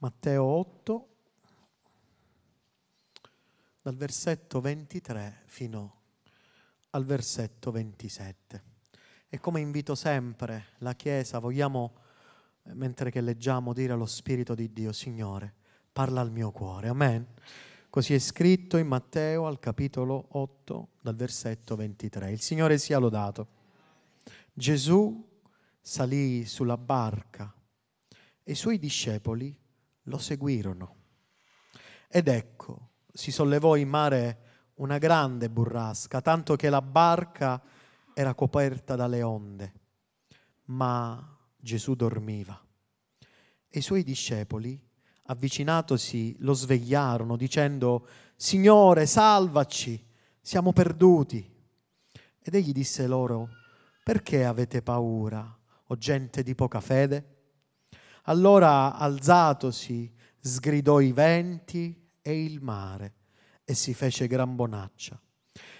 Matteo 8, dal versetto 23 fino al versetto 27. E come invito sempre la Chiesa, vogliamo, eh, mentre che leggiamo, dire allo Spirito di Dio, Signore, parla al mio cuore. Amen. Così è scritto in Matteo al capitolo 8, dal versetto 23. Il Signore sia lodato. Gesù salì sulla barca e i suoi discepoli lo seguirono. Ed ecco, si sollevò in mare una grande burrasca, tanto che la barca era coperta dalle onde. Ma Gesù dormiva. E i suoi discepoli, avvicinatosi, lo svegliarono dicendo, Signore, salvaci, siamo perduti. Ed egli disse loro, perché avete paura, o gente di poca fede? Allora alzatosi, sgridò i venti e il mare e si fece gran bonaccia.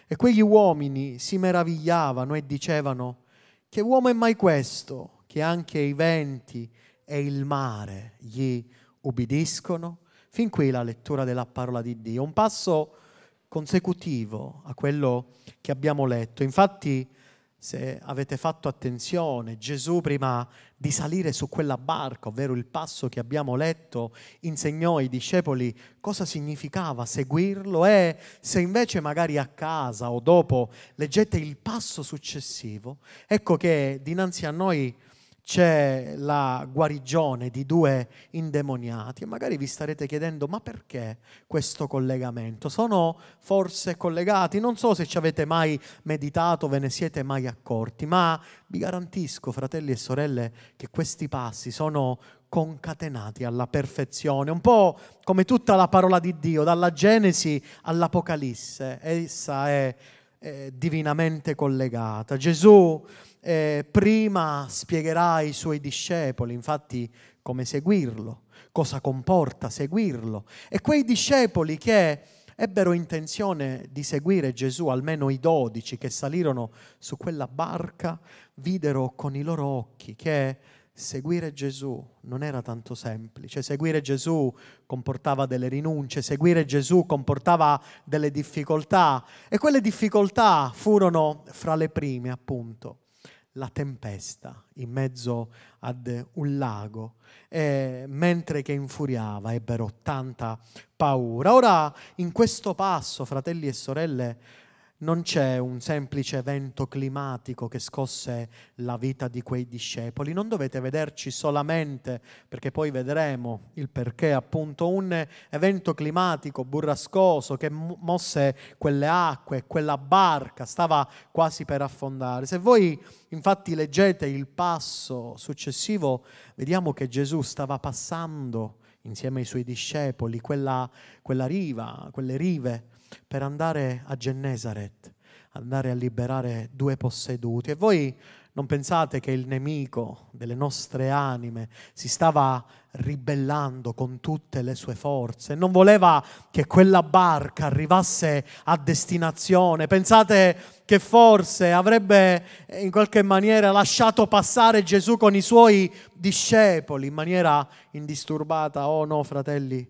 E quegli uomini si meravigliavano e dicevano, che uomo è mai questo che anche i venti e il mare gli ubbidiscono? Fin qui la lettura della parola di Dio, un passo consecutivo a quello che abbiamo letto. Infatti se avete fatto attenzione, Gesù prima di salire su quella barca, ovvero il passo che abbiamo letto, insegnò ai discepoli cosa significava seguirlo e se invece magari a casa o dopo leggete il passo successivo, ecco che dinanzi a noi c'è la guarigione di due indemoniati e magari vi starete chiedendo ma perché questo collegamento? Sono forse collegati? Non so se ci avete mai meditato, ve ne siete mai accorti, ma vi garantisco fratelli e sorelle che questi passi sono concatenati alla perfezione, un po' come tutta la parola di Dio, dalla Genesi all'Apocalisse, essa è eh, divinamente collegata. Gesù eh, prima spiegherà ai suoi discepoli, infatti, come seguirlo, cosa comporta seguirlo. E quei discepoli che ebbero intenzione di seguire Gesù, almeno i dodici che salirono su quella barca, videro con i loro occhi che seguire Gesù non era tanto semplice, seguire Gesù comportava delle rinunce, seguire Gesù comportava delle difficoltà e quelle difficoltà furono fra le prime appunto la tempesta in mezzo ad un lago, e, mentre che infuriava ebbero tanta paura. Ora in questo passo, fratelli e sorelle, non c'è un semplice evento climatico che scosse la vita di quei discepoli, non dovete vederci solamente, perché poi vedremo il perché, appunto, un evento climatico burrascoso che mosse quelle acque, quella barca stava quasi per affondare. Se voi infatti leggete il passo successivo, vediamo che Gesù stava passando insieme ai suoi discepoli quella, quella riva, quelle rive per andare a Gennesaret, andare a liberare due posseduti. E voi non pensate che il nemico delle nostre anime si stava ribellando con tutte le sue forze, non voleva che quella barca arrivasse a destinazione. Pensate che forse avrebbe eh, in qualche maniera lasciato passare Gesù con i suoi discepoli in maniera indisturbata. Oh no, fratelli,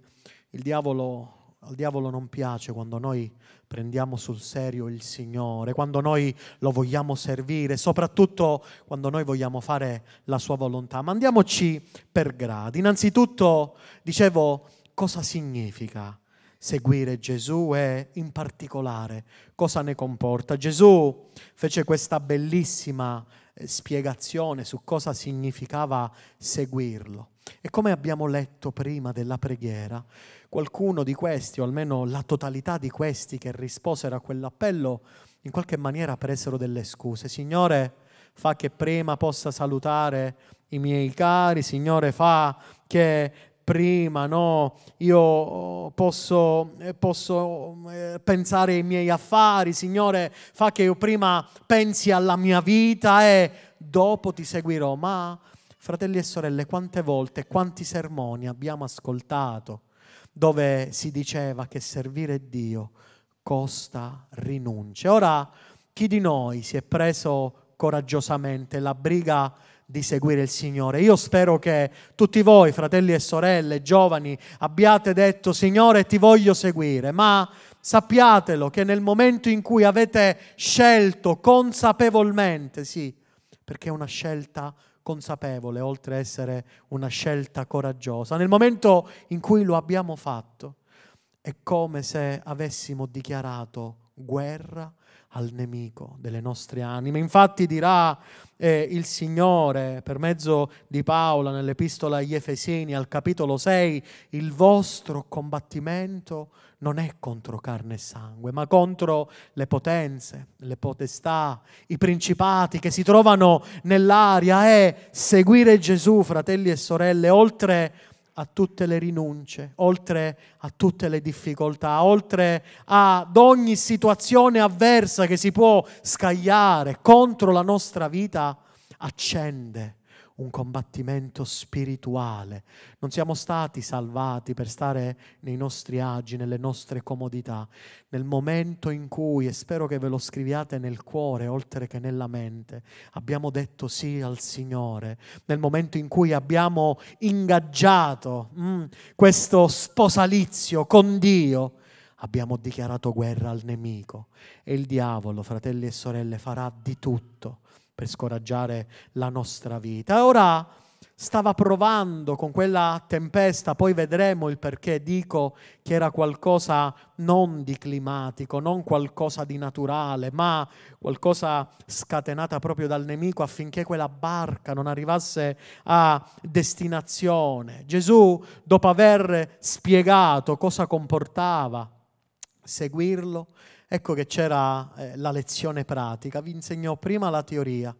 il diavolo al diavolo non piace quando noi prendiamo sul serio il Signore, quando noi lo vogliamo servire, soprattutto quando noi vogliamo fare la sua volontà. Ma andiamoci per gradi. Innanzitutto, dicevo, cosa significa seguire Gesù e in particolare cosa ne comporta. Gesù fece questa bellissima spiegazione su cosa significava seguirlo. E come abbiamo letto prima della preghiera, qualcuno di questi, o almeno la totalità di questi che risposero a quell'appello, in qualche maniera presero delle scuse. Signore, fa che prima possa salutare i miei cari, Signore, fa che prima, no? io posso, posso eh, pensare ai miei affari, Signore fa che io prima pensi alla mia vita e dopo ti seguirò. Ma fratelli e sorelle, quante volte, quanti sermoni abbiamo ascoltato dove si diceva che servire Dio costa rinunce. Ora, chi di noi si è preso coraggiosamente la briga di seguire il Signore. Io spero che tutti voi, fratelli e sorelle, giovani, abbiate detto Signore ti voglio seguire, ma sappiatelo che nel momento in cui avete scelto consapevolmente, sì, perché è una scelta consapevole, oltre ad essere una scelta coraggiosa, nel momento in cui lo abbiamo fatto, è come se avessimo dichiarato guerra al nemico delle nostre anime. Infatti dirà eh, il Signore per mezzo di Paola nell'epistola agli Efesini al capitolo 6, il vostro combattimento non è contro carne e sangue, ma contro le potenze, le potestà, i principati che si trovano nell'aria e seguire Gesù, fratelli e sorelle, oltre a a tutte le rinunce, oltre a tutte le difficoltà, oltre ad ogni situazione avversa che si può scagliare contro la nostra vita, accende un combattimento spirituale. Non siamo stati salvati per stare nei nostri agi, nelle nostre comodità. Nel momento in cui, e spero che ve lo scriviate nel cuore oltre che nella mente, abbiamo detto sì al Signore, nel momento in cui abbiamo ingaggiato mm, questo sposalizio con Dio, abbiamo dichiarato guerra al nemico. E il diavolo, fratelli e sorelle, farà di tutto per scoraggiare la nostra vita. Ora stava provando con quella tempesta, poi vedremo il perché dico che era qualcosa non di climatico, non qualcosa di naturale, ma qualcosa scatenata proprio dal nemico affinché quella barca non arrivasse a destinazione. Gesù, dopo aver spiegato cosa comportava seguirlo. Ecco che c'era eh, la lezione pratica, vi insegnò prima la teoria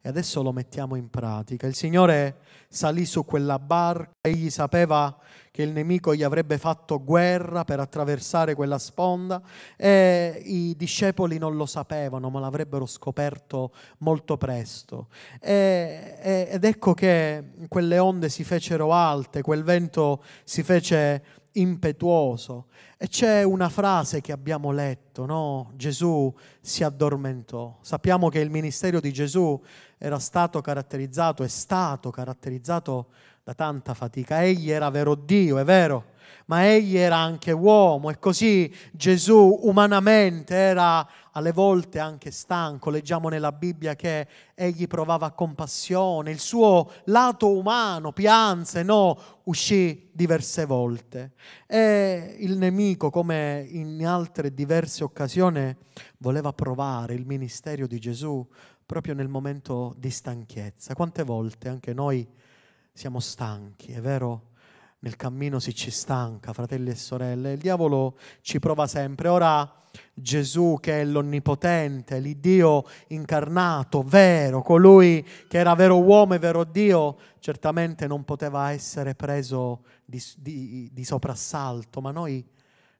e adesso lo mettiamo in pratica. Il Signore salì su quella barca, egli sapeva che il nemico gli avrebbe fatto guerra per attraversare quella sponda e i discepoli non lo sapevano, ma l'avrebbero scoperto molto presto. e, ed ecco che quelle onde si fecero alte, quel vento si fece impetuoso. E c'è una frase che abbiamo letto, no? Gesù si addormentò. Sappiamo che il ministero di Gesù era stato caratterizzato, è stato caratterizzato da tanta fatica. Egli era vero Dio, è vero, ma egli era anche uomo e così Gesù umanamente era alle volte anche stanco. Leggiamo nella Bibbia che egli provava compassione, il suo lato umano, pianse, no, uscì diverse volte. E il nemico, come in altre diverse occasioni, voleva provare il ministero di Gesù proprio nel momento di stanchezza. Quante volte anche noi siamo stanchi, è vero? nel cammino si ci stanca, fratelli e sorelle, il diavolo ci prova sempre. Ora Gesù che è l'onnipotente, l'Iddio incarnato, vero, colui che era vero uomo e vero Dio, certamente non poteva essere preso di, di, di soprassalto, ma noi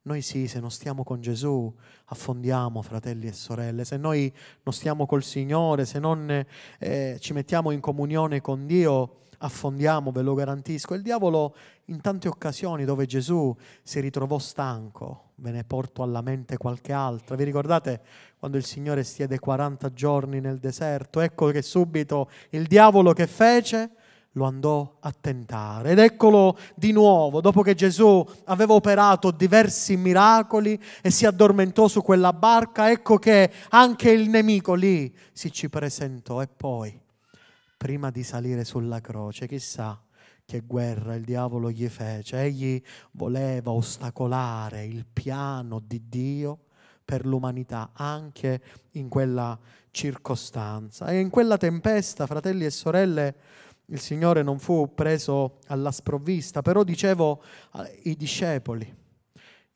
noi sì, se non stiamo con Gesù, affondiamo, fratelli e sorelle. Se noi non stiamo col Signore, se non eh, ci mettiamo in comunione con Dio, affondiamo, ve lo garantisco. Il diavolo in tante occasioni dove Gesù si ritrovò stanco, ve ne porto alla mente qualche altra. Vi ricordate quando il Signore stiede 40 giorni nel deserto? Ecco che subito il diavolo che fece? lo andò a tentare. Ed eccolo di nuovo, dopo che Gesù aveva operato diversi miracoli e si addormentò su quella barca, ecco che anche il nemico lì si ci presentò e poi prima di salire sulla croce, chissà che guerra il diavolo gli fece. Egli voleva ostacolare il piano di Dio per l'umanità anche in quella circostanza. E in quella tempesta, fratelli e sorelle, il Signore non fu preso alla sprovvista, però dicevo i discepoli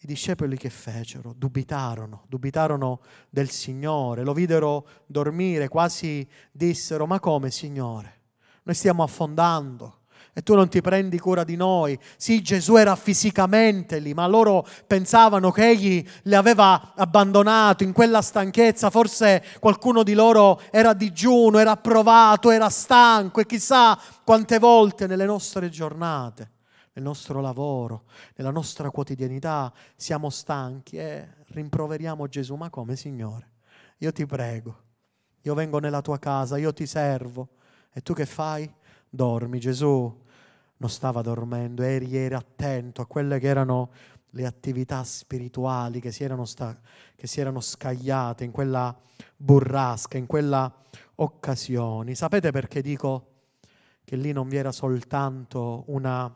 i discepoli che fecero? Dubitarono, dubitarono del Signore, lo videro dormire, quasi dissero, ma come Signore? Noi stiamo affondando e tu non ti prendi cura di noi. Sì, Gesù era fisicamente lì, ma loro pensavano che egli li aveva abbandonati in quella stanchezza. Forse qualcuno di loro era a digiuno, era provato, era stanco e chissà quante volte nelle nostre giornate nel nostro lavoro, nella nostra quotidianità, siamo stanchi e eh, rimproveriamo Gesù, ma come Signore? Io ti prego, io vengo nella tua casa, io ti servo e tu che fai? Dormi. Gesù non stava dormendo, eri, eri attento a quelle che erano le attività spirituali che si, erano sta- che si erano scagliate in quella burrasca, in quella occasione. Sapete perché dico che lì non vi era soltanto una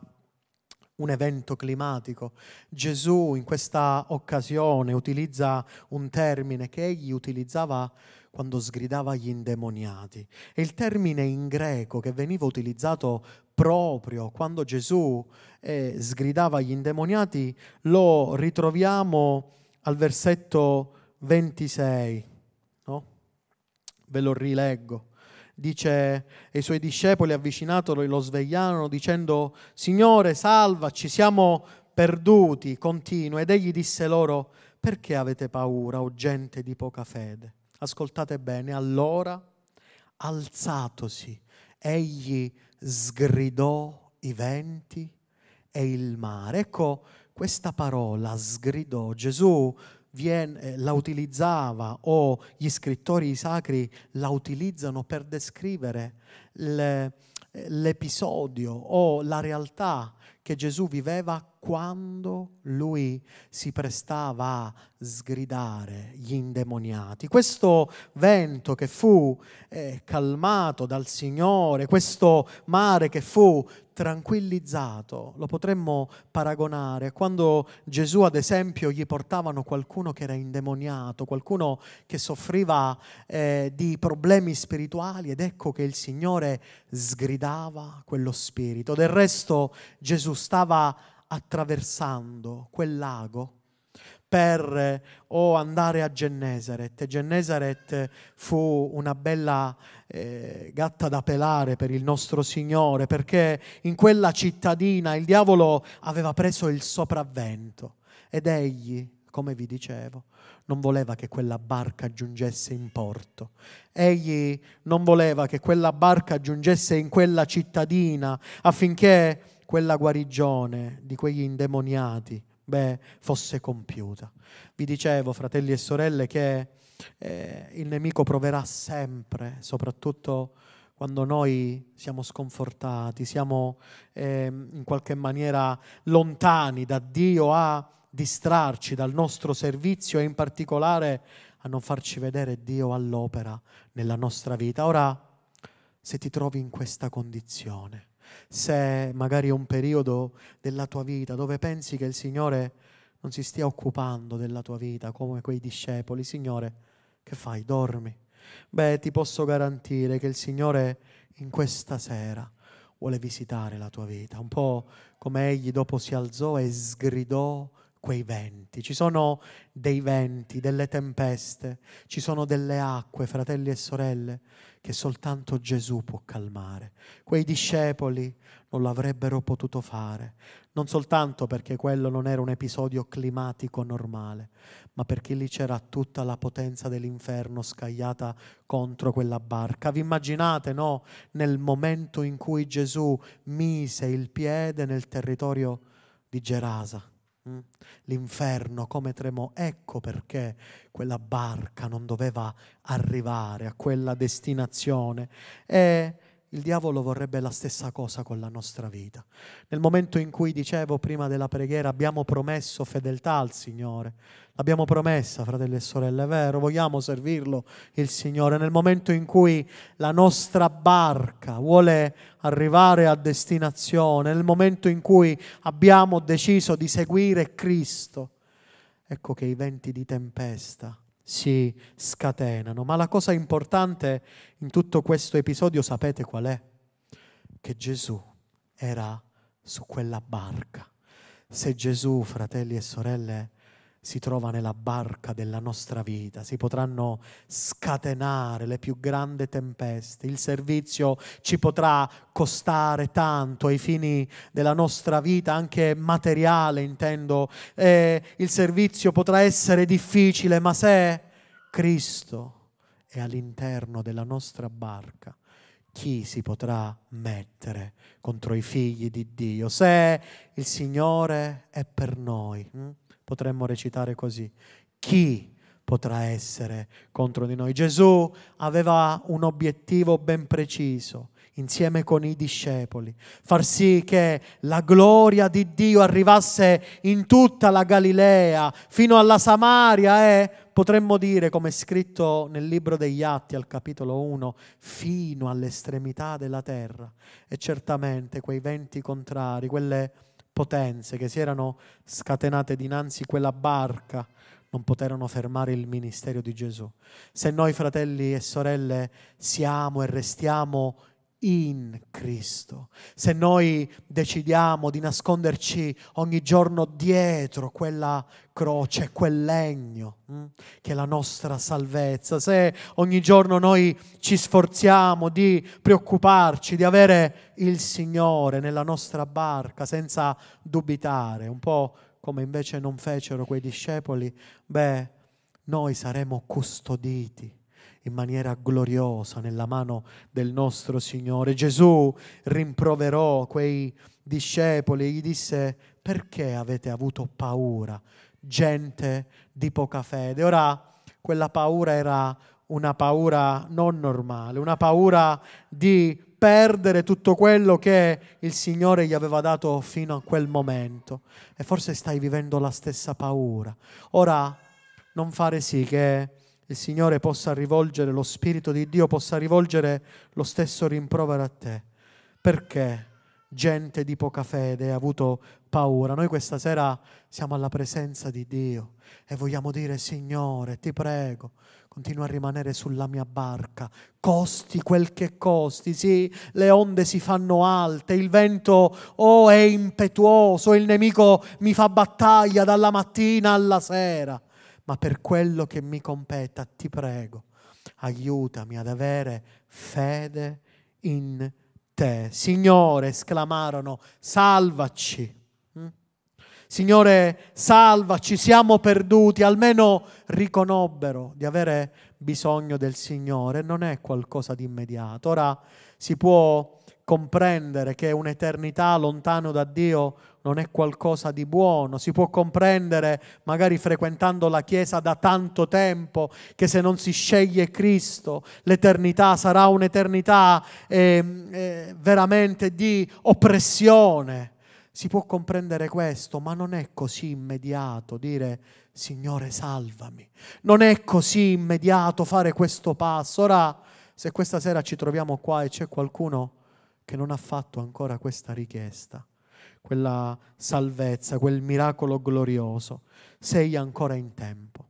un evento climatico. Gesù in questa occasione utilizza un termine che egli utilizzava quando sgridava gli indemoniati. E il termine in greco che veniva utilizzato proprio quando Gesù eh, sgridava gli indemoniati lo ritroviamo al versetto 26. No? Ve lo rileggo dice e i suoi discepoli avvicinatolo e lo svegliarono dicendo Signore salva, ci siamo perduti, continua. Ed egli disse loro perché avete paura o gente di poca fede? Ascoltate bene, allora alzatosi, egli sgridò i venti e il mare. Ecco questa parola, sgridò. Gesù eh, la utilizzava o gli scrittori sacri la utilizzano per descrivere eh, l'episodio o la realtà che Gesù viveva quando lui si prestava a sgridare gli indemoniati. Questo vento che fu eh, calmato dal Signore, questo mare che fu tranquillizzato, lo potremmo paragonare a quando Gesù, ad esempio, gli portavano qualcuno che era indemoniato, qualcuno che soffriva eh, di problemi spirituali ed ecco che il Signore sgridava quello spirito. Del resto Gesù stava attraversando quel lago per o oh, andare a Gennesaret. Gennesaret fu una bella eh, gatta da pelare per il nostro Signore, perché in quella cittadina il diavolo aveva preso il sopravvento ed egli, come vi dicevo, non voleva che quella barca giungesse in porto. Egli non voleva che quella barca giungesse in quella cittadina affinché quella guarigione di quegli indemoniati beh, fosse compiuta. Vi dicevo, fratelli e sorelle, che eh, il nemico proverà sempre, soprattutto quando noi siamo sconfortati, siamo eh, in qualche maniera lontani da Dio a distrarci dal nostro servizio e in particolare a non farci vedere Dio all'opera nella nostra vita. Ora, se ti trovi in questa condizione, se magari è un periodo della tua vita dove pensi che il Signore non si stia occupando della tua vita come quei discepoli, Signore, che fai? Dormi. Beh, ti posso garantire che il Signore in questa sera vuole visitare la tua vita, un po' come egli dopo si alzò e sgridò quei venti, ci sono dei venti, delle tempeste, ci sono delle acque, fratelli e sorelle, che soltanto Gesù può calmare. Quei discepoli non l'avrebbero potuto fare, non soltanto perché quello non era un episodio climatico normale, ma perché lì c'era tutta la potenza dell'inferno scagliata contro quella barca. Vi immaginate, no? Nel momento in cui Gesù mise il piede nel territorio di Gerasa Mm? L'inferno come tremò, ecco perché quella barca non doveva arrivare a quella destinazione. E il diavolo vorrebbe la stessa cosa con la nostra vita. Nel momento in cui dicevo prima della preghiera abbiamo promesso fedeltà al Signore, l'abbiamo promessa, fratelli e sorelle, è vero, vogliamo servirlo il Signore. Nel momento in cui la nostra barca vuole arrivare a destinazione, nel momento in cui abbiamo deciso di seguire Cristo, ecco che i venti di tempesta si scatenano. Ma la cosa importante in tutto questo episodio sapete qual è? Che Gesù era su quella barca. Se Gesù, fratelli e sorelle, si trova nella barca della nostra vita, si potranno scatenare le più grandi tempeste, il servizio ci potrà costare tanto ai fini della nostra vita, anche materiale intendo, eh, il servizio potrà essere difficile, ma se Cristo è all'interno della nostra barca, chi si potrà mettere contro i figli di Dio? Se il Signore è per noi. Hm? potremmo recitare così. Chi potrà essere contro di noi? Gesù aveva un obiettivo ben preciso insieme con i discepoli, far sì che la gloria di Dio arrivasse in tutta la Galilea, fino alla Samaria e potremmo dire, come è scritto nel libro degli Atti al capitolo 1, fino all'estremità della terra. E certamente quei venti contrari, quelle potenze che si erano scatenate dinanzi quella barca non poterono fermare il ministero di Gesù. Se noi fratelli e sorelle siamo e restiamo in Cristo. Se noi decidiamo di nasconderci ogni giorno dietro quella croce, quel legno mm, che è la nostra salvezza, se ogni giorno noi ci sforziamo di preoccuparci, di avere il Signore nella nostra barca senza dubitare, un po' come invece non fecero quei discepoli, beh, noi saremo custoditi in maniera gloriosa nella mano del nostro Signore. Gesù rimproverò quei discepoli e gli disse perché avete avuto paura, gente di poca fede. Ora, quella paura era una paura non normale, una paura di perdere tutto quello che il Signore gli aveva dato fino a quel momento. E forse stai vivendo la stessa paura. Ora, non fare sì che il Signore possa rivolgere, lo Spirito di Dio possa rivolgere lo stesso rimprovero a te. Perché gente di poca fede ha avuto paura? Noi questa sera siamo alla presenza di Dio e vogliamo dire, Signore, ti prego, continua a rimanere sulla mia barca, costi quel che costi, sì, le onde si fanno alte, il vento oh, è impetuoso, il nemico mi fa battaglia dalla mattina alla sera, ma per quello che mi competa ti prego, aiutami ad avere fede in te. Signore, esclamarono, salvaci. Mm? Signore, salvaci, siamo perduti, almeno riconobbero di avere bisogno del Signore, non è qualcosa di immediato. Ora si può comprendere che un'eternità lontano da Dio non è qualcosa di buono, si può comprendere magari frequentando la Chiesa da tanto tempo che se non si sceglie Cristo l'eternità sarà un'eternità eh, eh, veramente di oppressione. Si può comprendere questo, ma non è così immediato dire Signore salvami, non è così immediato fare questo passo. Ora, se questa sera ci troviamo qua e c'è qualcuno che non ha fatto ancora questa richiesta, quella salvezza, quel miracolo glorioso. Sei ancora in tempo.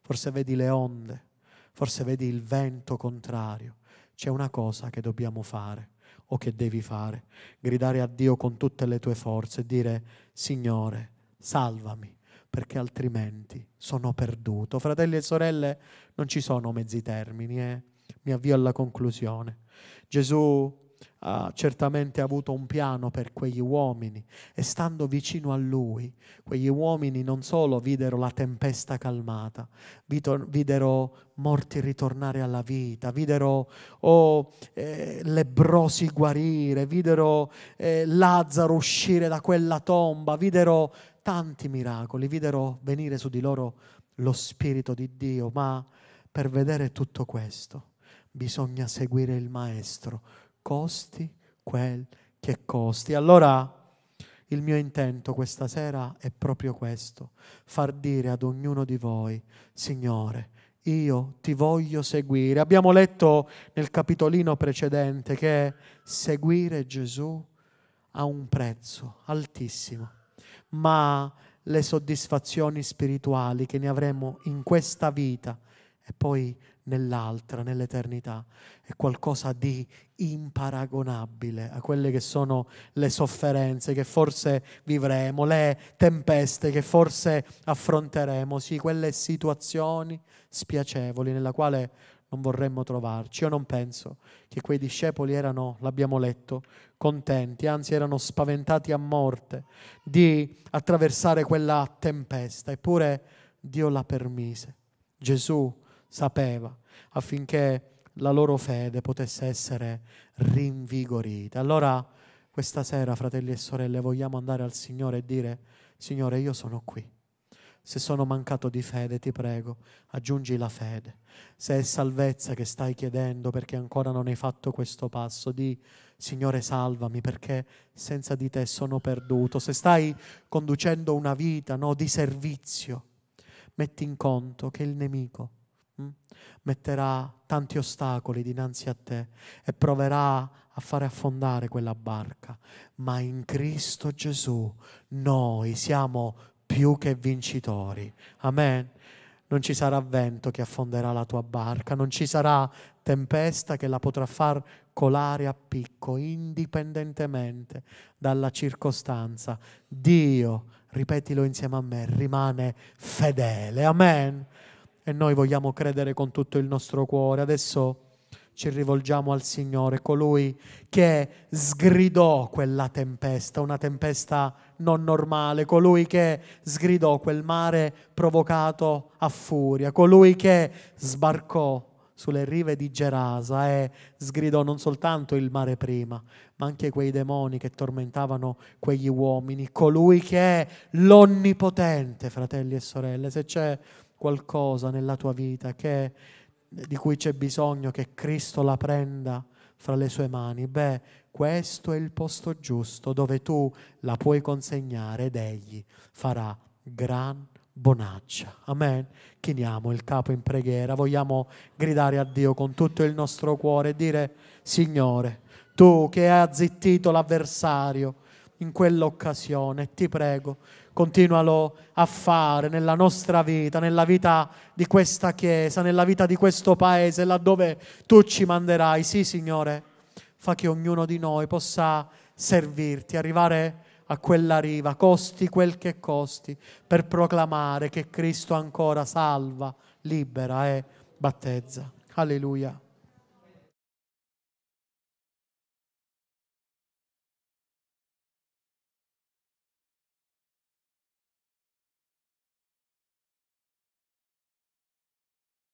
Forse vedi le onde, forse vedi il vento contrario. C'è una cosa che dobbiamo fare o che devi fare, gridare a Dio con tutte le tue forze e dire Signore, salvami, perché altrimenti sono perduto. Fratelli e sorelle, non ci sono mezzi termini, eh? mi avvio alla conclusione. Gesù uh, certamente avuto un piano per quegli uomini e stando vicino a lui, quegli uomini non solo videro la tempesta calmata, videro, videro morti ritornare alla vita, videro oh, eh, lebrosi guarire, videro eh, Lazzaro uscire da quella tomba, videro tanti miracoli, videro venire su di loro lo Spirito di Dio, ma per vedere tutto questo bisogna seguire il Maestro costi quel che costi. Allora il mio intento questa sera è proprio questo, far dire ad ognuno di voi, Signore, io ti voglio seguire. Abbiamo letto nel capitolino precedente che seguire Gesù ha un prezzo altissimo, ma le soddisfazioni spirituali che ne avremo in questa vita e poi nell'altra, nell'eternità. È qualcosa di imparagonabile a quelle che sono le sofferenze che forse vivremo, le tempeste che forse affronteremo, sì, quelle situazioni spiacevoli nella quale non vorremmo trovarci. Io non penso che quei discepoli erano, l'abbiamo letto, contenti, anzi erano spaventati a morte di attraversare quella tempesta, eppure Dio la permise. Gesù sapeva, affinché la loro fede potesse essere rinvigorita. Allora questa sera, fratelli e sorelle, vogliamo andare al Signore e dire, Signore, io sono qui. Se sono mancato di fede, ti prego, aggiungi la fede. Se è salvezza che stai chiedendo perché ancora non hai fatto questo passo, di Signore salvami perché senza di te sono perduto. Se stai conducendo una vita no, di servizio, metti in conto che il nemico metterà tanti ostacoli dinanzi a te e proverà a fare affondare quella barca, ma in Cristo Gesù noi siamo più che vincitori. Amen. Non ci sarà vento che affonderà la tua barca, non ci sarà tempesta che la potrà far colare a picco, indipendentemente dalla circostanza. Dio, ripetilo insieme a me, rimane fedele. Amen e noi vogliamo credere con tutto il nostro cuore. Adesso ci rivolgiamo al Signore, colui che sgridò quella tempesta, una tempesta non normale, colui che sgridò quel mare provocato a furia, colui che sbarcò sulle rive di Gerasa e sgridò non soltanto il mare prima, ma anche quei demoni che tormentavano quegli uomini, colui che è l'onnipotente, fratelli e sorelle, se c'è qualcosa nella tua vita che, di cui c'è bisogno che Cristo la prenda fra le sue mani, beh, questo è il posto giusto dove tu la puoi consegnare ed egli farà gran bonaccia. Amen. Chiniamo il capo in preghiera, vogliamo gridare a Dio con tutto il nostro cuore e dire, Signore, tu che hai azzittito l'avversario in quell'occasione, ti prego, continualo a fare nella nostra vita, nella vita di questa Chiesa, nella vita di questo Paese, laddove tu ci manderai. Sì, Signore, fa che ognuno di noi possa servirti, arrivare a quella riva, costi quel che costi, per proclamare che Cristo ancora salva, libera e battezza. Alleluia.